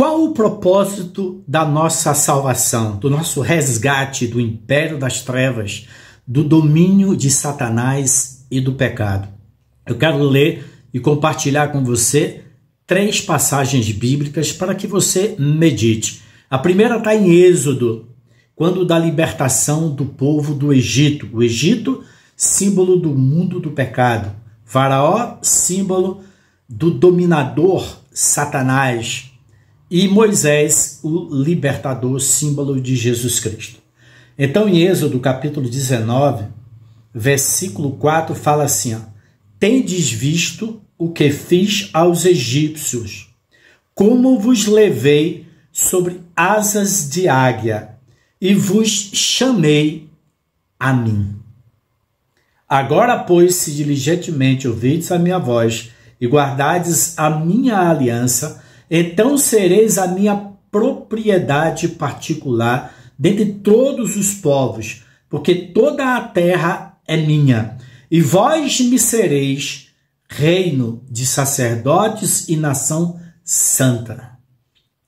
Qual o propósito da nossa salvação, do nosso resgate do império das trevas, do domínio de Satanás e do pecado? Eu quero ler e compartilhar com você três passagens bíblicas para que você medite. A primeira está em Êxodo, quando da libertação do povo do Egito. O Egito, símbolo do mundo do pecado. Faraó, símbolo do dominador Satanás e Moisés, o libertador, símbolo de Jesus Cristo. Então, em Êxodo capítulo 19, versículo 4, fala assim: ó, Tendes visto o que fiz aos egípcios, como vos levei sobre asas de águia e vos chamei a mim. Agora, pois, se diligentemente ouvides a minha voz e guardades a minha aliança, então sereis a minha propriedade particular dentre todos os povos, porque toda a terra é minha. E vós me sereis reino de sacerdotes e nação santa.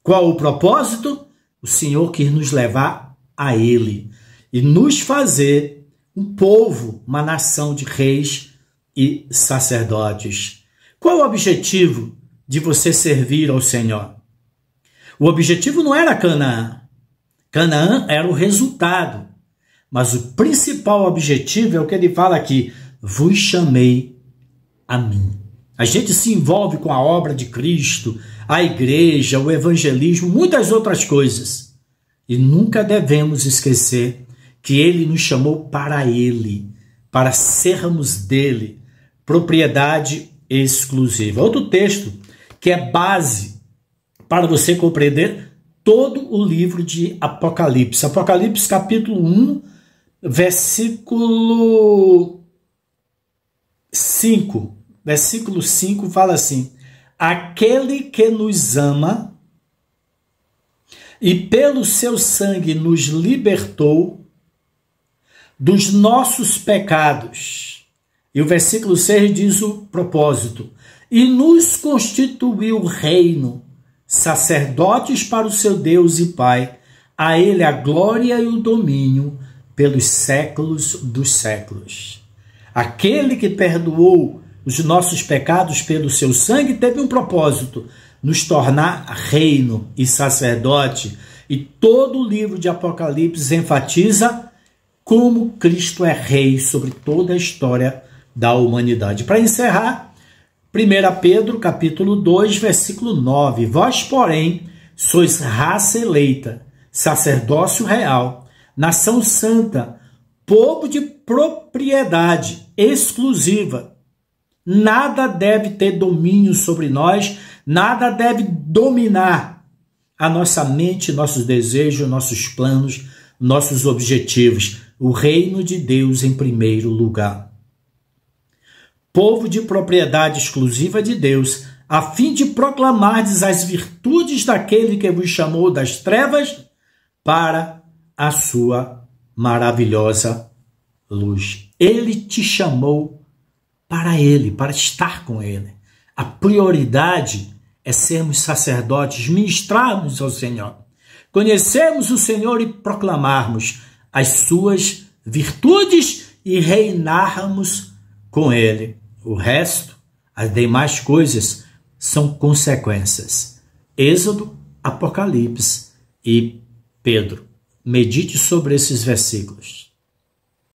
Qual o propósito? O Senhor quer nos levar a Ele e nos fazer um povo, uma nação de reis e sacerdotes. Qual o objetivo? de você servir ao Senhor. O objetivo não era Canaã. Canaã era o resultado. Mas o principal objetivo é o que ele fala aqui: vos chamei a mim. A gente se envolve com a obra de Cristo, a igreja, o evangelismo, muitas outras coisas. E nunca devemos esquecer que ele nos chamou para ele, para sermos dele, propriedade exclusiva. Outro texto que é base para você compreender todo o livro de Apocalipse. Apocalipse capítulo 1, versículo 5. Versículo 5 fala assim: Aquele que nos ama e pelo seu sangue nos libertou dos nossos pecados. E o versículo 6 diz o propósito: e nos constituiu reino, sacerdotes para o seu Deus e Pai. A ele a glória e o domínio pelos séculos dos séculos. Aquele que perdoou os nossos pecados pelo seu sangue teve um propósito: nos tornar reino e sacerdote. E todo o livro de Apocalipse enfatiza como Cristo é rei sobre toda a história da humanidade. Para encerrar, 1 Pedro, capítulo 2, versículo 9. Vós, porém, sois raça eleita, sacerdócio real, nação santa, povo de propriedade exclusiva. Nada deve ter domínio sobre nós, nada deve dominar a nossa mente, nossos desejos, nossos planos, nossos objetivos. O reino de Deus em primeiro lugar povo de propriedade exclusiva de Deus, a fim de proclamardes as virtudes daquele que vos chamou das trevas para a sua maravilhosa luz. Ele te chamou para ele, para estar com ele. A prioridade é sermos sacerdotes, ministrarmos ao Senhor, conhecermos o Senhor e proclamarmos as suas virtudes e reinarmos com ele. O resto, as demais coisas, são consequências. Êxodo, Apocalipse e Pedro. Medite sobre esses versículos.